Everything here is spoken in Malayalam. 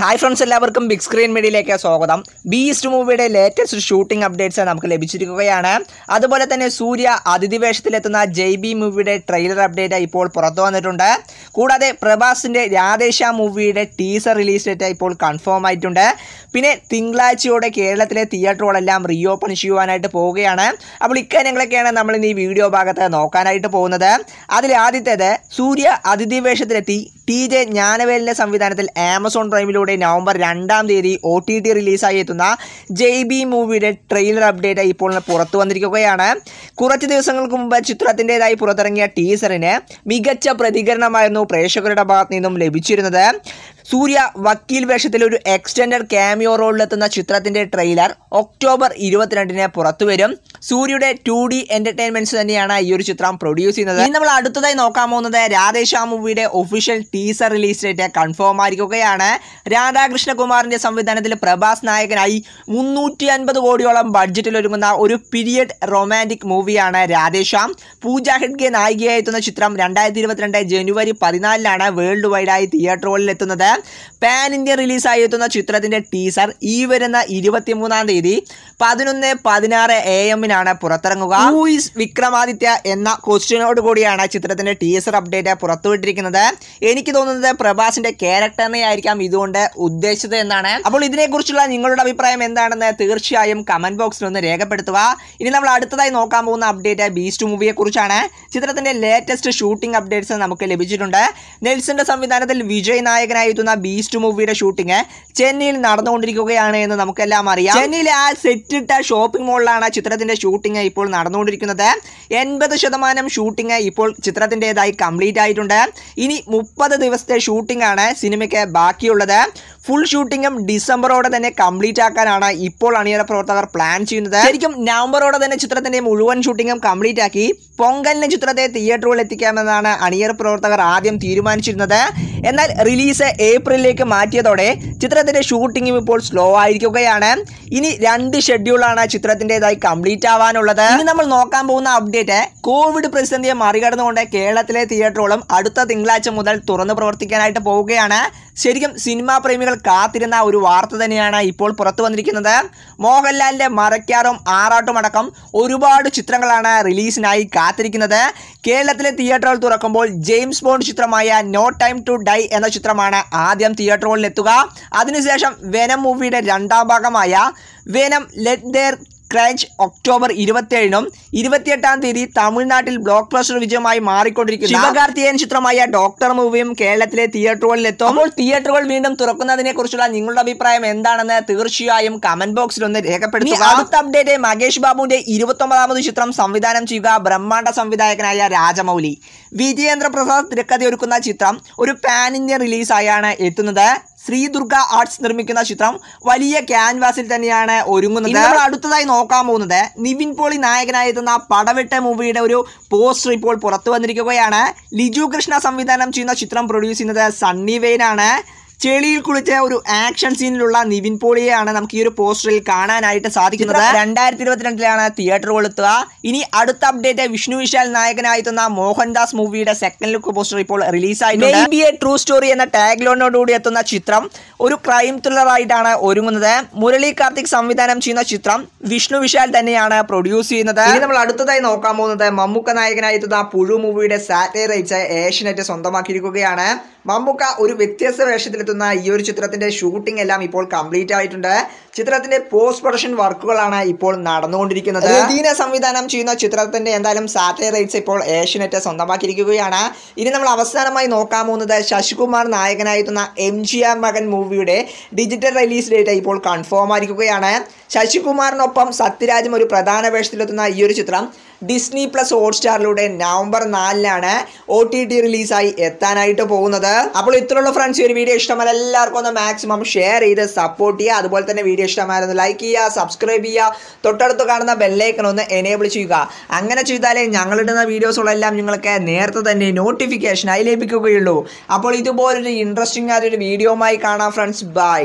ഹായ് ഫ്രണ്ട്സ് എല്ലാവർക്കും ബിഗ് സ്ക്രീൻ മീഡിയയിലേക്ക് സ്വാഗതം ബീസ്റ്റ് മൂവിയുടെ ലേറ്റസ്റ്റ് ഷൂട്ടിംഗ് അപ്ഡേറ്റ്സ് നമുക്ക് ലഭിച്ചിരിക്കുകയാണ് അതുപോലെ തന്നെ സൂര്യ അതിഥി വേഷത്തിലെത്തുന്ന ജയ് ബി മൂവിയുടെ ട്രെയിലർ അപ്ഡേറ്റ് ഇപ്പോൾ പുറത്തു വന്നിട്ടുണ്ട് കൂടാതെ പ്രഭാസിൻ്റെ രാധേഷ മൂവിയുടെ ടീസർ റിലീസ് ഡേറ്റ് ഇപ്പോൾ കൺഫേം ആയിട്ടുണ്ട് പിന്നെ തിങ്കളാഴ്ചയോടെ കേരളത്തിലെ തിയേറ്ററുകളെല്ലാം റീഓപ്പൺ ചെയ്യുവാനായിട്ട് പോവുകയാണ് അപ്പോൾ ഇക്കാര്യങ്ങളൊക്കെയാണ് നമ്മൾ ഈ വീഡിയോ ഭാഗത്ത് നോക്കാനായിട്ട് പോകുന്നത് അതിൽ ആദ്യത്തേത് സൂര്യ അതിഥി വേഷത്തിലെത്തി ടി ജെ ജ്ഞാനവേലിൻ്റെ സംവിധാനത്തിൽ ആമസോൺ പ്രൈമിലൂടെ നവംബർ രണ്ടാം തീയതി ഒ ടി ടി റിലീസായി എത്തുന്ന ജയ് ബി മൂവിയുടെ ട്രെയിലർ അപ്ഡേറ്റ് ഇപ്പോൾ പുറത്തു വന്നിരിക്കുകയാണ് കുറച്ച് ദിവസങ്ങൾക്ക് മുമ്പ് ചിത്രത്തിൻ്റെതായി പുറത്തിറങ്ങിയ ടീസറിന് മികച്ച പ്രതികരണമായിരുന്നു പ്രേക്ഷകരുടെ ഭാഗത്തു നിന്നും ലഭിച്ചിരുന്നത് സൂര്യ വക്കീൽ വേഷത്തിൽ ഒരു എക്സ്റ്റൻഡഡ് ക്യാമിയോ റോളിലെത്തുന്ന ചിത്രത്തിൻ്റെ ട്രെയിലർ ഒക്ടോബർ ഇരുപത്തിരണ്ടിന് പുറത്തുവരും സൂര്യയുടെ ടു ഡി എൻ്റർടൈൻമെൻറ്റ്സ് തന്നെയാണ് ഈ ഒരു ചിത്രം പ്രൊഡ്യൂസ് ചെയ്യുന്നത് ഇനി നമ്മൾ അടുത്തതായി നോക്കാൻ പോകുന്നത് രാധേഷാ മൂവിയുടെ official teaser release date confirm ആയിരിക്കുകയാണ് രാധാകൃഷ്ണകുമാറിൻ്റെ സംവിധാനത്തിൽ പ്രഭാസ് നായകനായി മുന്നൂറ്റി അൻപത് കോടിയോളം ബഡ്ജറ്റിൽ ഒരുങ്ങുന്ന ഒരു പീരിയഡ് റൊമാൻറ്റിക് മൂവിയാണ് രാധേഷാം പൂജ ഹെഡ്ഗെ നായികയായി എത്തുന്ന ചിത്രം രണ്ടായിരത്തി ഇരുപത്തിരണ്ട് ജനുവരി പതിനാലിനാണ് വേൾഡ് വൈഡായി തിയേറ്ററുകളിൽ എത്തുന്നത് പാൻ ഇന്ത്യ റിലീസായി എത്തുന്ന ചിത്രത്തിൻ്റെ ടീസർ ഈ വരുന്ന ഇരുപത്തിമൂന്നാം തീയതി പതിനൊന്ന് പതിനാറ് എ എമ്മിനാണ് പുറത്തിറങ്ങുക ഹൂയിസ് വിക്രമാദിത്യ എന്ന ക്വസ്റ്റ്യനോട് കൂടിയാണ് ചിത്രത്തിൻ്റെ ടീസർ അപ്ഡേറ്റ് പുറത്തുവിട്ടിരിക്കുന്നത് എനിക്ക് തോന്നുന്നത് പ്രഭാസിൻ്റെ ക്യാരക്ടറിനെ ആയിരിക്കാം ഇതുകൊണ്ട് ഉദ്ദേശിച്ചത് എന്നാണ് അപ്പോൾ ഇതിനെക്കുറിച്ചുള്ള നിങ്ങളുടെ അഭിപ്രായം എന്താണെന്ന് തീർച്ചയായും കമൻറ്റ് ബോക്സിൽ ഒന്ന് രേഖപ്പെടുത്തുക ഇനി നമ്മൾ അടുത്തതായി നോക്കാൻ പോകുന്ന അപ്ഡേറ്റ് ബീസ്റ്റ് മൂവിയെക്കുറിച്ചാണ് ചിത്രത്തിൻ്റെ ലേറ്റസ്റ്റ് ഷൂട്ടിംഗ് അപ്ഡേറ്റ്സ് നമുക്ക് ലഭിച്ചിട്ടുണ്ട് നെൽസിൻ്റെ സംവിധാനത്തിൽ വിജയ് നായകനായി എന്ന ബീസ്റ്റ് മൂവിയുടെ ഷൂട്ടിംഗ് ചെന്നൈയിൽ നടന്നുകൊണ്ടിരിക്കുകയാണ് എന്ന് നമുക്കെല്ലാം അറിയാം ചെന്നൈയിലെ ആ സെറ്റിട്ട ഷോപ്പിംഗ് മോളിലാണ് ചിത്രത്തിന്റെ ഷൂട്ടിംഗ് ഇപ്പോൾ നടന്നുകൊണ്ടിരിക്കുന്നത് എൺപത് ശതമാനം ഷൂട്ടിംഗ് ഇപ്പോൾ ചിത്രത്തിൻ്റെതായി കംപ്ലീറ്റ് ആയിട്ടുണ്ട് ഇനി മുപ്പത് ദിവസത്തെ ഷൂട്ടിംഗ് ആണ് സിനിമയ്ക്ക് ബാക്കിയുള്ളത് ഫുൾ ഷൂട്ടിങ്ങും ഡിസംബറോടെ തന്നെ കംപ്ലീറ്റ് ആക്കാനാണ് ഇപ്പോൾ അണിയറ പ്രവർത്തകർ പ്ലാൻ ചെയ്യുന്നത് ശരിക്കും നവംബറോടെ തന്നെ ചിത്രത്തിന്റെ മുഴുവൻ ഷൂട്ടിങ്ങും കംപ്ലീറ്റ് ആക്കി പൊങ്കലിന് ചിത്രത്തെ തിയേറ്ററുകളിൽ എത്തിക്കാമെന്നാണ് അണിയർ പ്രവർത്തകർ ആദ്യം തീരുമാനിച്ചിരുന്നത് എന്നാൽ റിലീസ് ഏപ്രിലിലേക്ക് മാറ്റിയതോടെ ചിത്രത്തിന്റെ ഷൂട്ടിങ്ങും ഇപ്പോൾ സ്ലോ ആയിരിക്കുകയാണ് ഇനി രണ്ട് ഷെഡ്യൂളാണ് ചിത്രത്തിൻ്റെതായി കംപ്ലീറ്റ് ആവാനുള്ളത് ഇനി നമ്മൾ നോക്കാൻ പോകുന്ന അപ്ഡേറ്റ് കോവിഡ് പ്രതിസന്ധിയെ മറികടന്നുകൊണ്ട് കേരളത്തിലെ തിയേറ്ററുകളും അടുത്ത തിങ്കളാഴ്ച മുതൽ തുറന്നു പ്രവർത്തിക്കാനായിട്ട് പോവുകയാണ് ശരിക്കും സിനിമാ പ്രേമികൾ കാത്തിരുന്ന ഒരു വാർത്ത തന്നെയാണ് ഇപ്പോൾ പുറത്തു വന്നിരിക്കുന്നത് മോഹൻലാലിൻ്റെ മറയ്ക്കാറും ആറാട്ടും അടക്കം ഒരുപാട് ചിത്രങ്ങളാണ് റിലീസിനായി കാത്തിരിക്കുന്നത് കേരളത്തിലെ തിയേറ്ററുകൾ തുറക്കുമ്പോൾ ജെയിംസ് ബോണ്ട് ചിത്രമായ നോ ടൈം ടു ഡൈ എന്ന ചിത്രമാണ് ആദ്യം തിയേറ്ററുകളിൽ എത്തുക അതിനുശേഷം വെനം മൂവിയുടെ രണ്ടാം ഭാഗമായ Venom let there carnage October ഇരുപത്തിയേഴിനും ഇരുപത്തിയെട്ടാം തീയതി തമിഴ്നാട്ടിൽ ബ്ലോക്ക് ബസ്റ്റർ വിജയമായി മാറിക്കൊണ്ടിരിക്കുന്നു ശിവകാർത്തികേയൻ ചിത്രമായ ഡോക്ടർ മൂവിയും കേരളത്തിലെ തിയേറ്ററുകളിൽ എത്തും അപ്പോൾ തിയേറ്ററുകൾ വീണ്ടും തുറക്കുന്നതിനെ കുറിച്ചുള്ള നിങ്ങളുടെ അഭിപ്രായം എന്താണെന്ന് തീർച്ചയായും കമന്റ് ബോക്സിൽ ഒന്ന് രേഖപ്പെടുത്തുക അടുത്ത അപ്ഡേറ്റ് മഹേഷ് ബാബുവിന്റെ ഇരുപത്തൊമ്പതാമത് ചിത്രം സംവിധാനം ചെയ്യുക ബ്രഹ്മാണ്ഡ സംവിധായകനായ രാജമൗലി വിജയേന്ദ്ര പ്രസാദ് തിരക്കഥയൊരുക്കുന്ന ചിത്രം ഒരു പാൻ ഇന്ത്യ റിലീസായാണ് എത്തുന്നത് ശ്രീദുർഗ ആർട്സ് നിർമ്മിക്കുന്ന ചിത്രം വലിയ ക്യാൻവാസിൽ തന്നെയാണ് ഒരുങ്ങുന്നത് നമ്മൾ അടുത്തതായി നോക്കാൻ പോകുന്നത് നിവിൻ പോളി നായകനായി എത്തുന്ന പടവെട്ട മൂവിയുടെ ഒരു പോസ്റ്റർ ഇപ്പോൾ പുറത്തു വന്നിരിക്കുകയാണ് ലിജു കൃഷ്ണ സംവിധാനം ചെയ്യുന്ന ചിത്രം പ്രൊഡ്യൂസ് ചെയ്യുന്നത് സണ്ണി വെയിനാണ് ചെളിയിൽ കുളിച്ച ഒരു ആക്ഷൻ സീനിലുള്ള നിവിൻ പോളിയെയാണ് നമുക്ക് ഈ ഒരു പോസ്റ്ററിൽ കാണാനായിട്ട് സാധിക്കുന്നത് രണ്ടായിരത്തി ഇരുപത്തിരണ്ടിലാണ് തിയേറ്റർ കൊളുത്തുക ഇനി അടുത്ത അപ്ഡേറ്റ് വിഷ്ണു വിശാൽ തന്ന മോഹൻദാസ് മൂവിയുടെ സെക്കൻഡ് ലുക്ക് പോസ്റ്റർ ഇപ്പോൾ റിലീസായി ബി എ ട്രൂ സ്റ്റോറി എന്ന ടാഗ് എത്തുന്ന ചിത്രം ഒരു ക്രൈം ത്രില്ലറായിട്ടാണ് ഒരുങ്ങുന്നത് മുരളി കാർത്തിക് സംവിധാനം ചെയ്യുന്ന ചിത്രം വിഷ്ണു വിശാൽ തന്നെയാണ് പ്രൊഡ്യൂസ് ചെയ്യുന്നത് ഇനി നമ്മൾ അടുത്തതായി നോക്കാൻ പോകുന്നത് മമ്മൂക്ക നായകനായെത്തുന്ന പുഴു മൂവിയുടെ സാറ്റലൈറ്റ്സ് ഏഷ്യനെറ്റ് സ്വന്തമാക്കിയിരിക്കുകയാണ് മമ്മൂക്ക ഒരു വ്യത്യസ്ത വേഷത്തിൽ ഉൾപ്പെടുത്തുന്ന ഈ ഒരു ചിത്രത്തിൻ്റെ ഷൂട്ടിംഗ് എല്ലാം ഇപ്പോൾ കംപ്ലീറ്റ് ആയിട്ടുണ്ട് ചിത്രത്തിന്റെ പോസ്റ്റ് പ്രൊഡക്ഷൻ വർക്കുകളാണ് ഇപ്പോൾ നടന്നുകൊണ്ടിരിക്കുന്നത് ദീന സംവിധാനം ചെയ്യുന്ന ചിത്രത്തിന്റെ എന്തായാലും സാറ്റലൈറ്റ് റൈറ്റ്സ് ഇപ്പോൾ ഏഷ്യനെറ്റ് സ്വന്തമാക്കിയിരിക്കുകയാണ് ഇനി നമ്മൾ അവസാനമായി നോക്കാൻ പോകുന്നത് ശശികുമാർ നായകനായിരുന്ന എം ജി ആർ മകൻ മൂവിയുടെ ഡിജിറ്റൽ റിലീസ് ഡേറ്റ് ഇപ്പോൾ കൺഫേം ആയിരിക്കുകയാണ് ശശികുമാറിനൊപ്പം സത്യരാജും ഒരു പ്രധാന വേഷത്തിലെത്തുന്ന ഈ ഒരു ചിത്രം ഡിസ്നി പ്ലസ് ഹോട്ട്സ്റ്റാറിലൂടെ നവംബർ നാലിലാണ് ഒ ടി ടി റിലീസായി എത്താനായിട്ട് പോകുന്നത് അപ്പോൾ ഇത്രയുള്ള ഫ്രണ്ട്സ് ഈ ഒരു വീഡിയോ ഇഷ്ടമല്ല എല്ലാവർക്കും ഒന്ന് മാക്സിമം ഷെയർ ചെയ്ത് സപ്പോർട്ട് ചെയ്യുക അതുപോലെ തന്നെ വീഡിയോ വീഡിയോ ഇഷ്ടമായിരുന്നു ലൈക്ക് ചെയ്യുക സബ്സ്ക്രൈബ് ചെയ്യുക തൊട്ടടുത്ത് കാണുന്ന ബെല്ലൈക്കൺ ഒന്ന് എനേബിൾ ചെയ്യുക അങ്ങനെ ചെയ്താലേ ഞങ്ങളിടുന്ന വീഡിയോസുകളെല്ലാം നിങ്ങൾക്ക് നേരത്തെ തന്നെ നോട്ടിഫിക്കേഷനായി ലഭിക്കുകയുള്ളൂ അപ്പോൾ ഇതുപോലൊരു ഇൻട്രസ്റ്റിംഗ് ആയൊരു വീഡിയോമായി കാണാം ഫ്രണ്ട്സ് ബൈ